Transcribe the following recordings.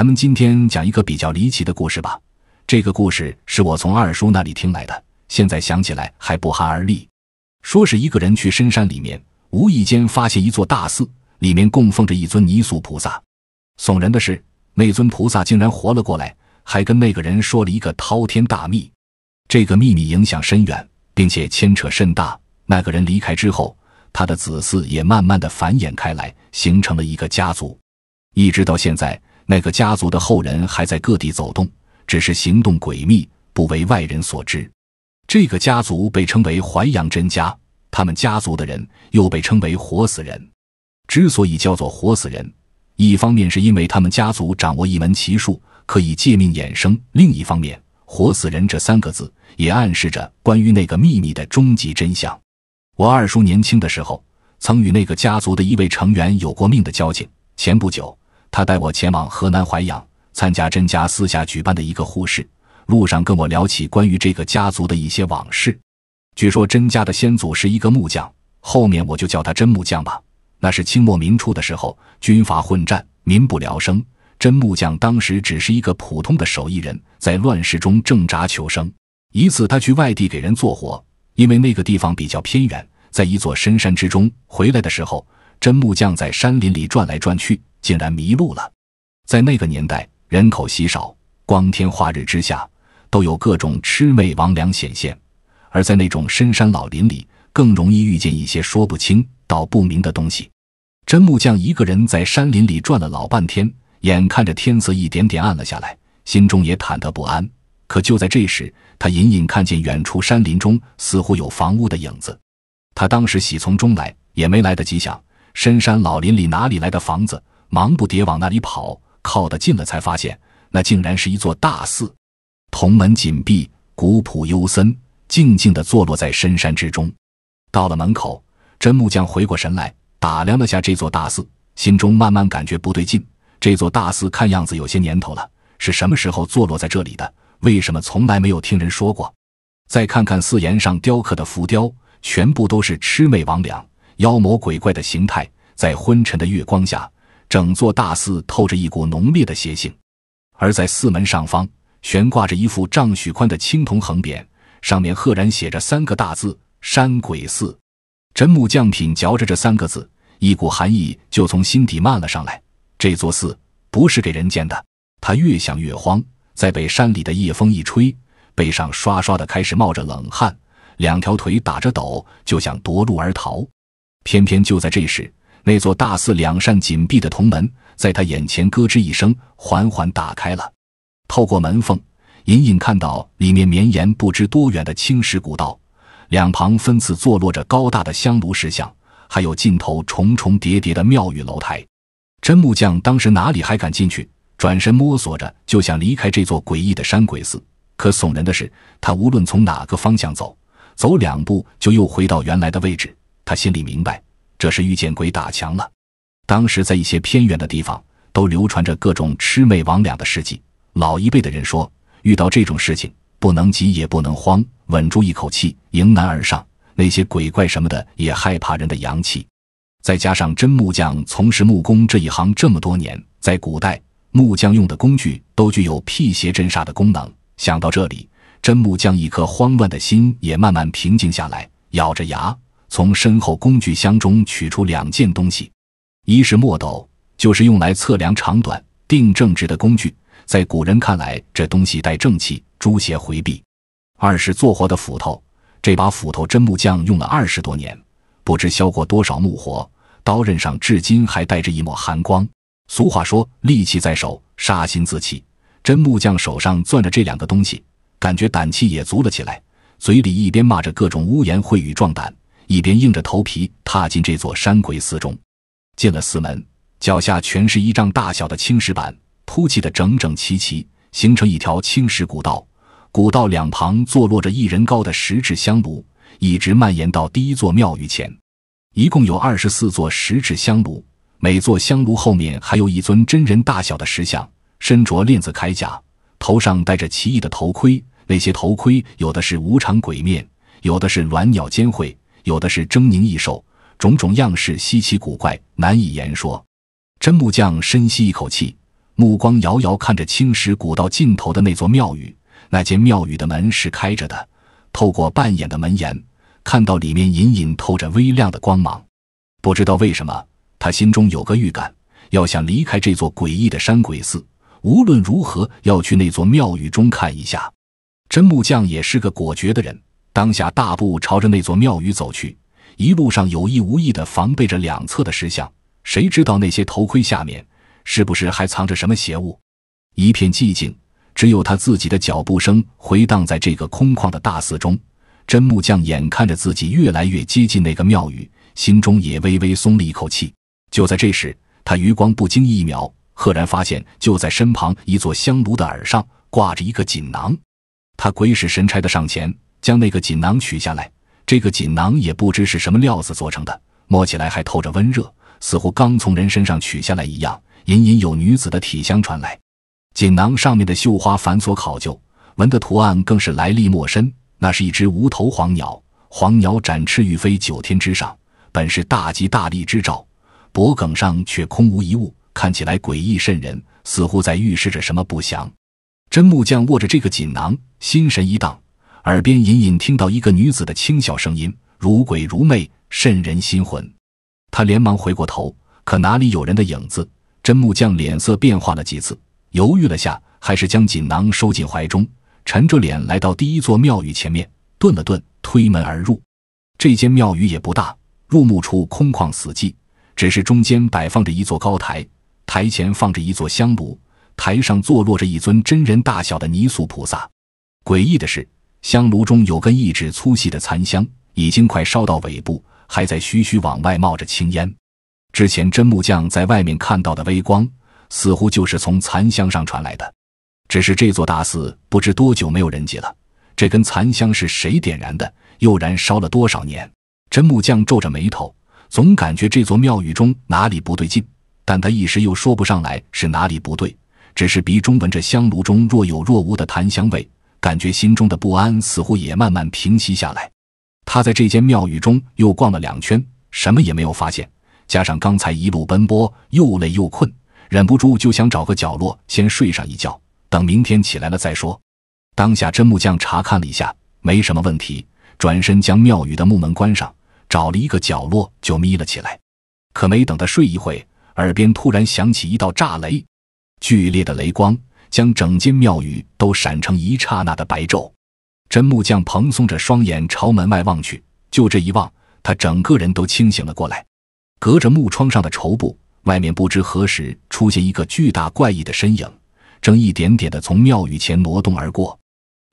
咱们今天讲一个比较离奇的故事吧。这个故事是我从二叔那里听来的，现在想起来还不寒而栗。说是一个人去深山里面，无意间发现一座大寺，里面供奉着一尊泥塑菩萨。耸人的是，那尊菩萨竟然活了过来，还跟那个人说了一个滔天大秘。这个秘密影响深远，并且牵扯甚大。那个人离开之后，他的子嗣也慢慢的繁衍开来，形成了一个家族，一直到现在。那个家族的后人还在各地走动，只是行动诡秘，不为外人所知。这个家族被称为淮阳真家，他们家族的人又被称为活死人。之所以叫做活死人，一方面是因为他们家族掌握一门奇术，可以借命衍生；另一方面，“活死人”这三个字也暗示着关于那个秘密的终极真相。我二叔年轻的时候，曾与那个家族的一位成员有过命的交情。前不久。他带我前往河南淮阳，参加甄家私下举办的一个互市，路上跟我聊起关于这个家族的一些往事。据说甄家的先祖是一个木匠，后面我就叫他甄木匠吧。那是清末民初的时候，军阀混战，民不聊生。甄木匠当时只是一个普通的手艺人，在乱世中挣扎求生。一次，他去外地给人做活，因为那个地方比较偏远，在一座深山之中。回来的时候，甄木匠在山林里转来转去。竟然迷路了，在那个年代，人口稀少，光天化日之下都有各种魑魅魍魉显现，而在那种深山老林里，更容易遇见一些说不清道不明的东西。真木匠一个人在山林里转了老半天，眼看着天色一点点暗了下来，心中也忐忑不安。可就在这时，他隐隐看见远处山林中似乎有房屋的影子。他当时喜从中来，也没来得及想深山老林里哪里来的房子。忙不迭往那里跑，靠得近了才发现，那竟然是一座大寺，铜门紧闭，古朴幽森，静静地坐落在深山之中。到了门口，真木匠回过神来，打量了下这座大寺，心中慢慢感觉不对劲。这座大寺看样子有些年头了，是什么时候坐落在这里的？为什么从来没有听人说过？再看看寺檐上雕刻的浮雕，全部都是魑魅魍魉、妖魔鬼怪的形态，在昏沉的月光下。整座大寺透着一股浓烈的邪性，而在寺门上方悬挂着一副丈许宽的青铜横匾，上面赫然写着三个大字“山鬼寺”。真木匠品嚼着这三个字，一股寒意就从心底漫了上来。这座寺不是给人建的。他越想越慌，在被山里的夜风一吹，背上刷刷的开始冒着冷汗，两条腿打着抖，就想夺路而逃。偏偏就在这时。那座大寺两扇紧闭的铜门，在他眼前咯吱一声，缓缓打开了。透过门缝，隐隐看到里面绵延不知多远的青石古道，两旁分次坐落着高大的香炉石像，还有尽头重重叠叠的庙宇楼台。真木匠当时哪里还敢进去？转身摸索着就想离开这座诡异的山鬼寺。可悚人的是，他无论从哪个方向走，走两步就又回到原来的位置。他心里明白。这是遇见鬼打墙了。当时在一些偏远的地方，都流传着各种魑魅魍魉的事迹。老一辈的人说，遇到这种事情，不能急，也不能慌，稳住一口气，迎难而上。那些鬼怪什么的也害怕人的阳气。再加上真木匠从事木工这一行这么多年，在古代，木匠用的工具都具有辟邪镇煞的功能。想到这里，真木匠一颗慌乱的心也慢慢平静下来，咬着牙。从身后工具箱中取出两件东西，一是墨斗，就是用来测量长短、定正直的工具，在古人看来，这东西带正气，诛邪回避；二是做活的斧头，这把斧头真木匠用了二十多年，不知削过多少木活，刀刃上至今还带着一抹寒光。俗话说，利器在手，杀心自起。真木匠手上攥着这两个东西，感觉胆气也足了起来，嘴里一边骂着各种污言秽语壮胆。一边硬着头皮踏进这座山鬼寺中，进了寺门，脚下全是一丈大小的青石板，铺砌得整整齐齐，形成一条青石古道。古道两旁坐落着一人高的石制香炉，一直蔓延到第一座庙宇前。一共有二十四座石制香炉，每座香炉后面还有一尊真人大小的石像，身着链子铠甲，头上戴着奇异的头盔。那些头盔有的是无常鬼面，有的是鸾鸟兼会，有的是狰狞异兽，种种样式稀奇古怪，难以言说。真木匠深吸一口气，目光遥遥看着青石古道尽头的那座庙宇。那间庙宇的门是开着的，透过半掩的门檐，看到里面隐隐透着微亮的光芒。不知道为什么，他心中有个预感，要想离开这座诡异的山鬼寺，无论如何要去那座庙宇中看一下。真木匠也是个果决的人。当下大步朝着那座庙宇走去，一路上有意无意地防备着两侧的石像，谁知道那些头盔下面是不是还藏着什么邪物？一片寂静，只有他自己的脚步声回荡在这个空旷的大寺中。真木匠眼看着自己越来越接近那个庙宇，心中也微微松了一口气。就在这时，他余光不经意一瞄，赫然发现就在身旁一座香炉的耳上挂着一个锦囊。他鬼使神差的上前。将那个锦囊取下来，这个锦囊也不知是什么料子做成的，摸起来还透着温热，似乎刚从人身上取下来一样，隐隐有女子的体香传来。锦囊上面的绣花繁琐考究，纹的图案更是来历莫深。那是一只无头黄鸟，黄鸟展翅欲飞九天之上，本是大吉大利之兆，脖梗上却空无一物，看起来诡异渗人，似乎在预示着什么不祥。真木匠握着这个锦囊，心神一荡。耳边隐隐听到一个女子的轻笑声音，如鬼如魅，渗人心魂。他连忙回过头，可哪里有人的影子？真木匠脸色变化了几次，犹豫了下，还是将锦囊收进怀中，沉着脸来到第一座庙宇前面，顿了顿，推门而入。这间庙宇也不大，入目处空旷死寂，只是中间摆放着一座高台，台前放着一座香炉，台上坐落着一尊真人大小的泥塑菩萨。诡异的是。香炉中有根一指粗细的残香，已经快烧到尾部，还在徐徐往外冒着青烟。之前真木匠在外面看到的微光，似乎就是从残香上传来的。只是这座大寺不知多久没有人迹了，这根残香是谁点燃的，又燃烧了多少年？真木匠皱着眉头，总感觉这座庙宇中哪里不对劲，但他一时又说不上来是哪里不对，只是鼻中闻着香炉中若有若无的檀香味。感觉心中的不安似乎也慢慢平息下来。他在这间庙宇中又逛了两圈，什么也没有发现。加上刚才一路奔波，又累又困，忍不住就想找个角落先睡上一觉，等明天起来了再说。当下，真木匠查看了一下，没什么问题，转身将庙宇的木门关上，找了一个角落就眯了起来。可没等他睡一会，耳边突然响起一道炸雷，剧烈的雷光。将整间庙宇都闪成一刹那的白昼，真木匠蓬松着双眼朝门外望去。就这一望，他整个人都清醒了过来。隔着木窗上的绸布，外面不知何时出现一个巨大怪异的身影，正一点点的从庙宇前挪动而过。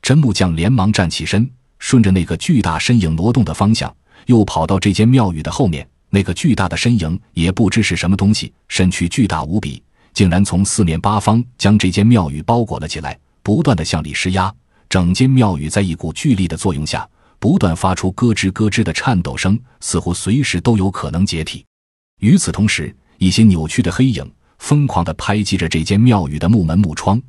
真木匠连忙站起身，顺着那个巨大身影挪动的方向，又跑到这间庙宇的后面。那个巨大的身影也不知是什么东西，身躯巨大无比。竟然从四面八方将这间庙宇包裹了起来，不断地向里施压。整间庙宇在一股巨力的作用下，不断发出咯吱咯吱的颤抖声，似乎随时都有可能解体。与此同时，一些扭曲的黑影疯狂地拍击着这间庙宇的木门、木窗，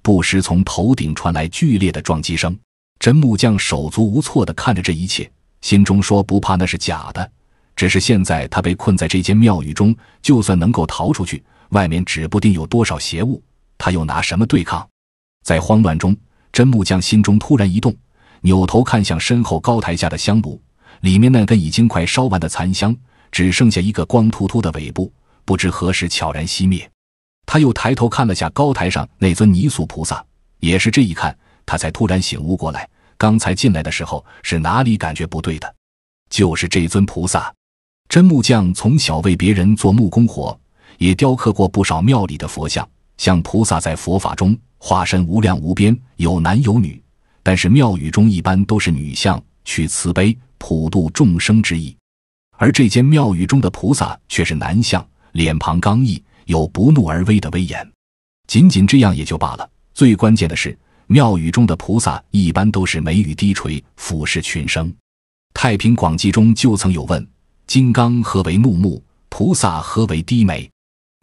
不时从头顶传来剧烈的撞击声。真木匠手足无措地看着这一切，心中说：“不怕，那是假的。”只是现在他被困在这间庙宇中，就算能够逃出去。外面指不定有多少邪物，他又拿什么对抗？在慌乱中，真木匠心中突然一动，扭头看向身后高台下的香炉，里面那根已经快烧完的残香，只剩下一个光秃秃的尾部，不知何时悄然熄灭。他又抬头看了下高台上那尊泥塑菩萨，也是这一看，他才突然醒悟过来，刚才进来的时候是哪里感觉不对的？就是这尊菩萨。真木匠从小为别人做木工活。也雕刻过不少庙里的佛像，像菩萨在佛法中化身无量无边，有男有女。但是庙宇中一般都是女像，取慈悲普度众生之意。而这间庙宇中的菩萨却是男像，脸庞刚毅，有不怒而威的威严。仅仅这样也就罢了，最关键的是庙宇中的菩萨一般都是眉宇低垂，俯视群生。《太平广记》中就曾有问：“金刚何为怒目？菩萨何为低眉？”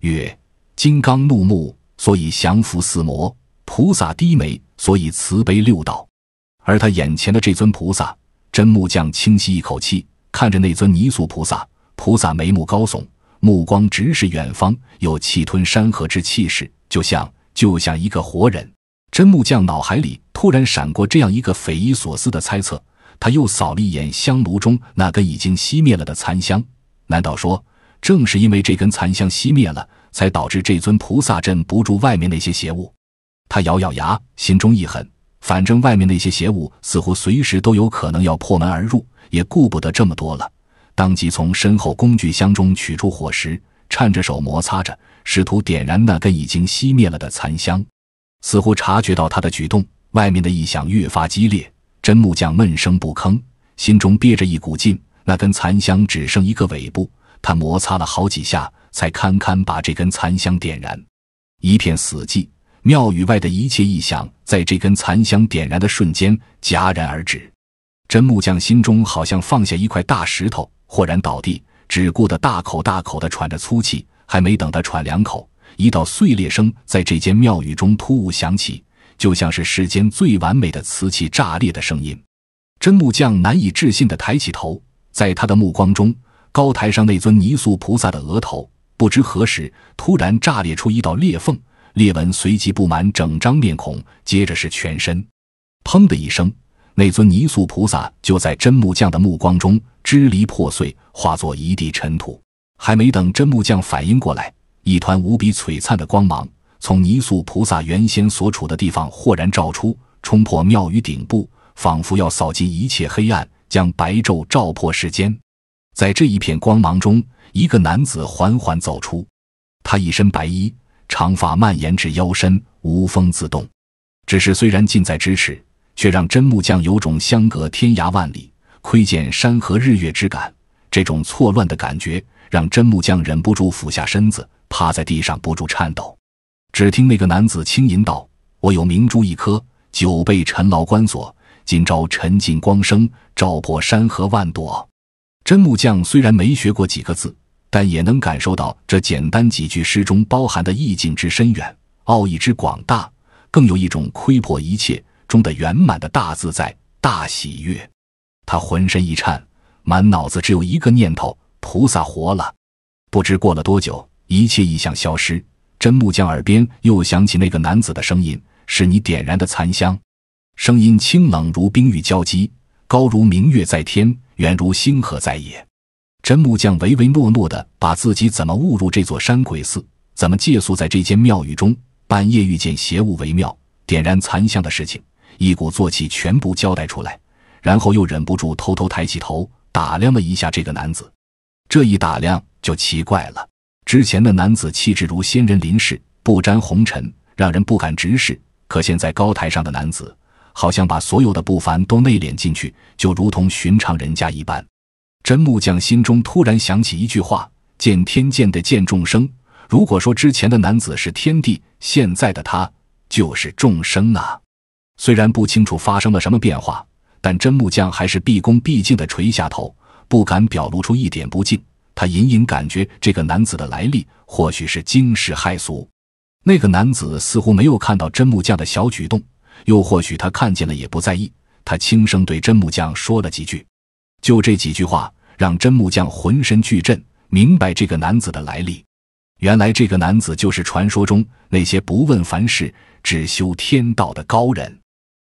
曰：金刚怒目，所以降伏四魔；菩萨低眉，所以慈悲六道。而他眼前的这尊菩萨，真木匠轻吸一口气，看着那尊泥塑菩萨，菩萨眉目高耸，目光直视远方，有气吞山河之气势，就像就像一个活人。真木匠脑海里突然闪过这样一个匪夷所思的猜测，他又扫了一眼香炉中那根已经熄灭了的残香，难道说？正是因为这根残香熄灭了，才导致这尊菩萨镇不住外面那些邪物。他咬咬牙，心中一狠，反正外面那些邪物似乎随时都有可能要破门而入，也顾不得这么多了。当即从身后工具箱中取出火石，颤着手摩擦着，试图点燃那根已经熄灭了的残香。似乎察觉到他的举动，外面的异响越发激烈。真木匠闷声不吭，心中憋着一股劲。那根残香只剩一个尾部。他摩擦了好几下，才堪堪把这根残香点燃。一片死寂，庙宇外的一切异响，在这根残香点燃的瞬间戛然而止。真木匠心中好像放下一块大石头，豁然倒地，只顾得大口大口地喘着粗气。还没等他喘两口，一道碎裂声在这间庙宇中突兀响起，就像是世间最完美的瓷器炸裂的声音。真木匠难以置信地抬起头，在他的目光中。高台上那尊泥塑菩萨的额头，不知何时突然炸裂出一道裂缝，裂纹随即布满整张面孔，接着是全身。砰的一声，那尊泥塑菩萨就在真木匠的目光中支离破碎，化作一地尘土。还没等真木匠反应过来，一团无比璀璨的光芒从泥塑菩萨原先所处的地方豁然照出，冲破庙宇顶部，仿佛要扫尽一切黑暗，将白昼照破世间。在这一片光芒中，一个男子缓缓走出，他一身白衣，长发蔓延至腰身，无风自动。只是虽然近在咫尺，却让真木匠有种相隔天涯万里、窥见山河日月之感。这种错乱的感觉让真木匠忍不住俯下身子，趴在地上不住颤抖。只听那个男子轻吟道：“我有明珠一颗，久被陈牢关锁，今朝沉浸光生，照破山河万朵。”真木匠虽然没学过几个字，但也能感受到这简单几句诗中包含的意境之深远、奥义之广大，更有一种窥破一切中的圆满的大自在、大喜悦。他浑身一颤，满脑子只有一个念头：菩萨活了。不知过了多久，一切异象消失，真木匠耳边又响起那个男子的声音：“是你点燃的残香。”声音清冷如冰玉交击，高如明月在天。原如星河在也，真木匠唯唯诺诺的把自己怎么误入这座山鬼寺，怎么借宿在这间庙宇中，半夜遇见邪物为妙，点燃残香的事情，一鼓作气全部交代出来。然后又忍不住偷偷抬起头打量了一下这个男子，这一打量就奇怪了。之前的男子气质如仙人临世，不沾红尘，让人不敢直视。可现在高台上的男子。好像把所有的不凡都内敛进去，就如同寻常人家一般。真木匠心中突然想起一句话：“见天见的见众生。”如果说之前的男子是天地，现在的他就是众生啊。虽然不清楚发生了什么变化，但真木匠还是毕恭毕敬地垂下头，不敢表露出一点不敬。他隐隐感觉这个男子的来历或许是惊世骇俗。那个男子似乎没有看到真木匠的小举动。又或许他看见了也不在意，他轻声对真木匠说了几句，就这几句话让真木匠浑身巨震，明白这个男子的来历。原来这个男子就是传说中那些不问凡事只修天道的高人。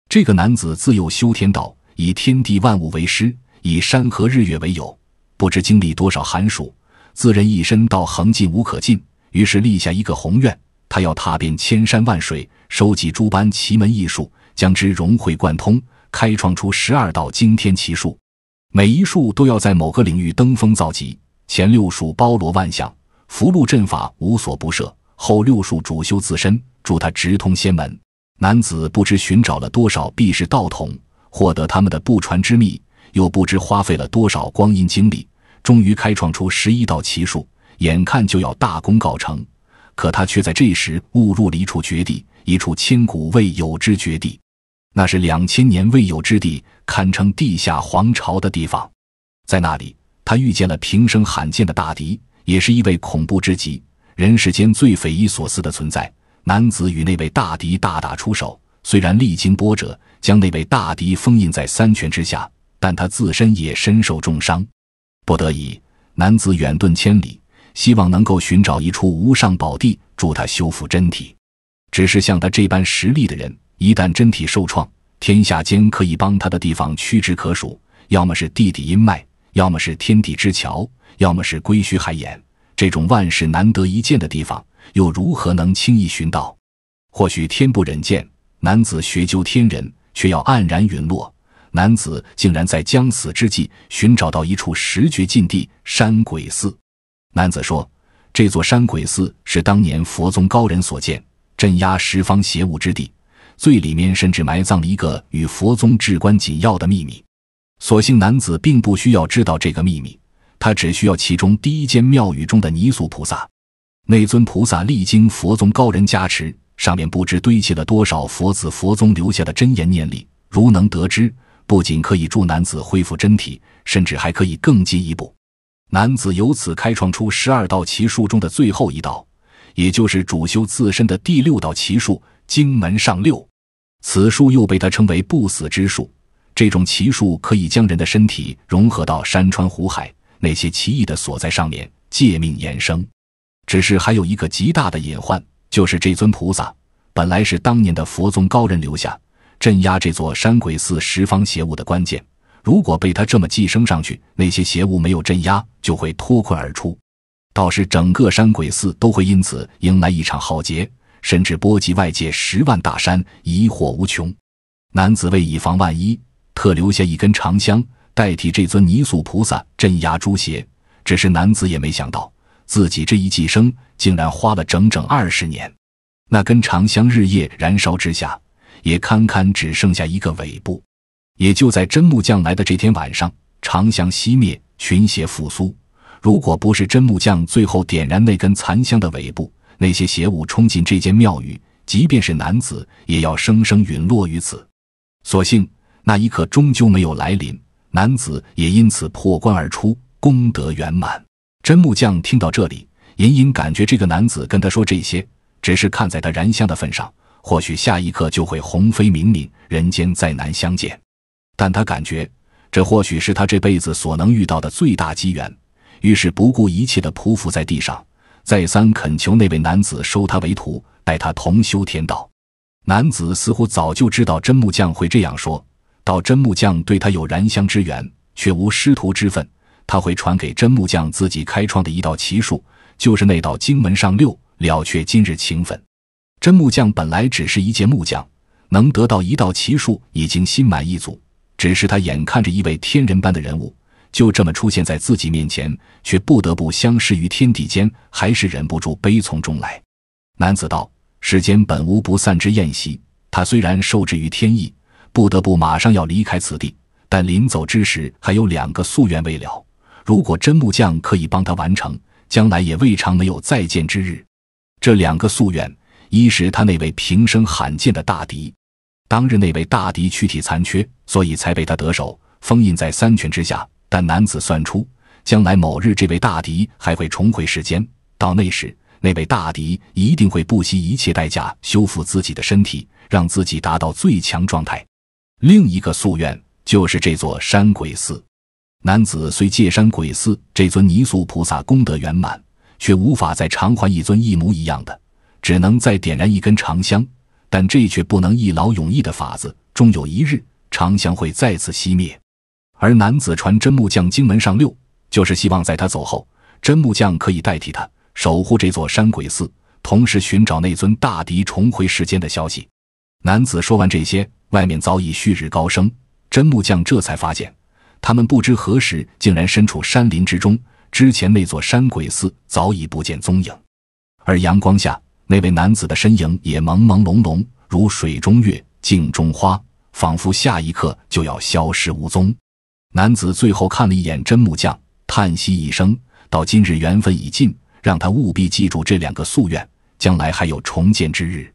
这个男子自幼修天道，以天地万物为师，以山河日月为友，不知经历多少寒暑，自认一身道横尽无可尽，于是立下一个宏愿。他要踏遍千山万水，收集诸般奇门异术，将之融会贯通，开创出十二道惊天奇术。每一术都要在某个领域登峰造极。前六术包罗万象，符箓阵法无所不涉；后六术主修自身，助他直通仙门。男子不知寻找了多少避世道统，获得他们的不传之秘，又不知花费了多少光阴精力，终于开创出十一道奇术，眼看就要大功告成。可他却在这时误入了一处绝地，一处千古未有之绝地，那是两千年未有之地，堪称地下皇朝的地方。在那里，他遇见了平生罕见的大敌，也是一位恐怖之极、人世间最匪夷所思的存在。男子与那位大敌大打出手，虽然历经波折，将那位大敌封印在三泉之下，但他自身也身受重伤，不得已，男子远遁千里。希望能够寻找一处无上宝地，助他修复真体。只是像他这般实力的人，一旦真体受创，天下间可以帮他的地方屈指可数。要么是地底阴脉，要么是天地之桥，要么是归墟海眼。这种万事难得一见的地方，又如何能轻易寻到？或许天不忍见男子学究天人，却要黯然陨落。男子竟然在将死之际，寻找到一处十绝禁地——山鬼寺。男子说：“这座山鬼寺是当年佛宗高人所建，镇压十方邪物之地。最里面甚至埋葬了一个与佛宗至关紧要的秘密。所幸男子并不需要知道这个秘密，他只需要其中第一间庙宇中的泥塑菩萨。那尊菩萨历经佛宗高人加持，上面不知堆砌了多少佛子佛宗留下的真言念力。如能得知，不仅可以助男子恢复真体，甚至还可以更进一步。”男子由此开创出十二道奇术中的最后一道，也就是主修自身的第六道奇术——荆门上六。此术又被他称为不死之术。这种奇术可以将人的身体融合到山川湖海那些奇异的所在上面，借命延生。只是还有一个极大的隐患，就是这尊菩萨本来是当年的佛宗高人留下，镇压这座山鬼寺十方邪物的关键。如果被他这么寄生上去，那些邪物没有镇压，就会脱困而出，到时整个山鬼寺都会因此迎来一场浩劫，甚至波及外界十万大山，疑惑无穷。男子为以防万一，特留下一根长香，代替这尊泥塑菩萨镇压诸邪。只是男子也没想到，自己这一寄生竟然花了整整二十年。那根长香日夜燃烧之下，也堪堪只剩下一个尾部。也就在真木匠来的这天晚上，长香熄灭，群邪复苏。如果不是真木匠最后点燃那根残香的尾部，那些邪物冲进这间庙宇，即便是男子，也要生生陨落于此。所幸那一刻终究没有来临，男子也因此破关而出，功德圆满。真木匠听到这里，隐隐感觉这个男子跟他说这些，只是看在他燃香的份上，或许下一刻就会鸿飞冥冥，人间再难相见。但他感觉，这或许是他这辈子所能遇到的最大机缘，于是不顾一切的匍匐在地上，再三恳求那位男子收他为徒，带他同修天道。男子似乎早就知道真木匠会这样说，道真木匠对他有燃香之缘，却无师徒之分，他会传给真木匠自己开创的一道奇术，就是那道金门上六，了却今日情分。真木匠本来只是一介木匠，能得到一道奇术，已经心满意足。只是他眼看着一位天人般的人物就这么出现在自己面前，却不得不相视于天地间，还是忍不住悲从中来。男子道：“世间本无不散之宴席，他虽然受制于天意，不得不马上要离开此地，但临走之时还有两个夙愿未了。如果真木匠可以帮他完成，将来也未尝没有再见之日。这两个夙愿，一是他那位平生罕见的大敌。”当日那位大敌躯体残缺，所以才被他得手，封印在三泉之下。但男子算出，将来某日这位大敌还会重回世间，到那时那位大敌一定会不惜一切代价修复自己的身体，让自己达到最强状态。另一个夙愿就是这座山鬼寺。男子虽借山鬼寺这尊泥塑菩萨功德圆满，却无法再偿还一尊一模一样的，只能再点燃一根长香。但这却不能一劳永逸的法子，终有一日，长香会再次熄灭。而男子传真木匠经门上六，就是希望在他走后，真木匠可以代替他守护这座山鬼寺，同时寻找那尊大敌重回世间的消息。男子说完这些，外面早已旭日高升。真木匠这才发现，他们不知何时竟然身处山林之中，之前那座山鬼寺早已不见踪影，而阳光下。那位男子的身影也朦朦胧胧，如水中月，镜中花，仿佛下一刻就要消失无踪。男子最后看了一眼真木匠，叹息一声，到今日缘分已尽，让他务必记住这两个夙愿，将来还有重见之日。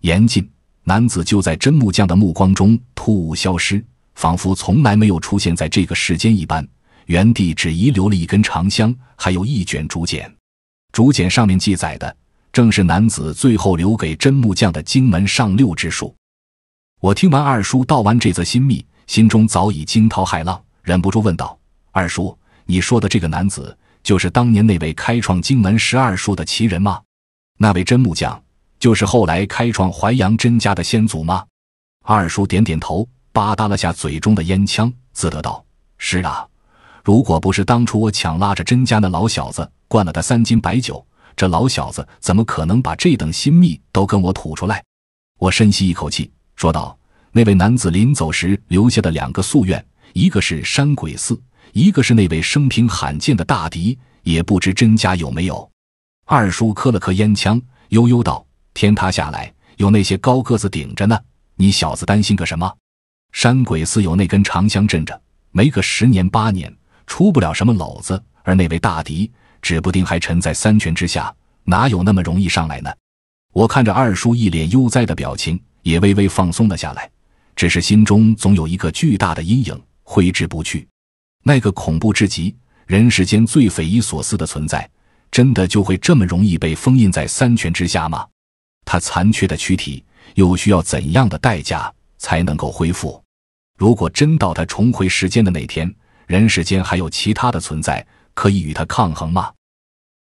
言尽，男子就在真木匠的目光中突兀消失，仿佛从来没有出现在这个世间一般。原地只遗留了一根长香，还有一卷竹简，竹简上面记载的。正是男子最后留给真木匠的荆门上六之术。我听完二叔道完这则新密，心中早已惊涛骇浪，忍不住问道：“二叔，你说的这个男子，就是当年那位开创荆门十二术的奇人吗？那位真木匠，就是后来开创淮阳真家的先祖吗？”二叔点点头，吧嗒了下嘴中的烟枪，自得道：“是啊，如果不是当初我强拉着真家那老小子，灌了他三斤白酒。”这老小子怎么可能把这等心密都跟我吐出来？我深吸一口气，说道：“那位男子临走时留下的两个夙愿，一个是山鬼寺，一个是那位生平罕见的大敌，也不知真假有没有。”二叔磕了磕烟枪，悠悠道：“天塌下来有那些高个子顶着呢，你小子担心个什么？山鬼寺有那根长枪镇着，没个十年八年出不了什么篓子，而那位大敌……”指不定还沉在三泉之下，哪有那么容易上来呢？我看着二叔一脸悠哉的表情，也微微放松了下来。只是心中总有一个巨大的阴影挥之不去。那个恐怖至极、人世间最匪夷所思的存在，真的就会这么容易被封印在三泉之下吗？他残缺的躯体，又需要怎样的代价才能够恢复？如果真到他重回时间的那天，人世间还有其他的存在？可以与他抗衡吗？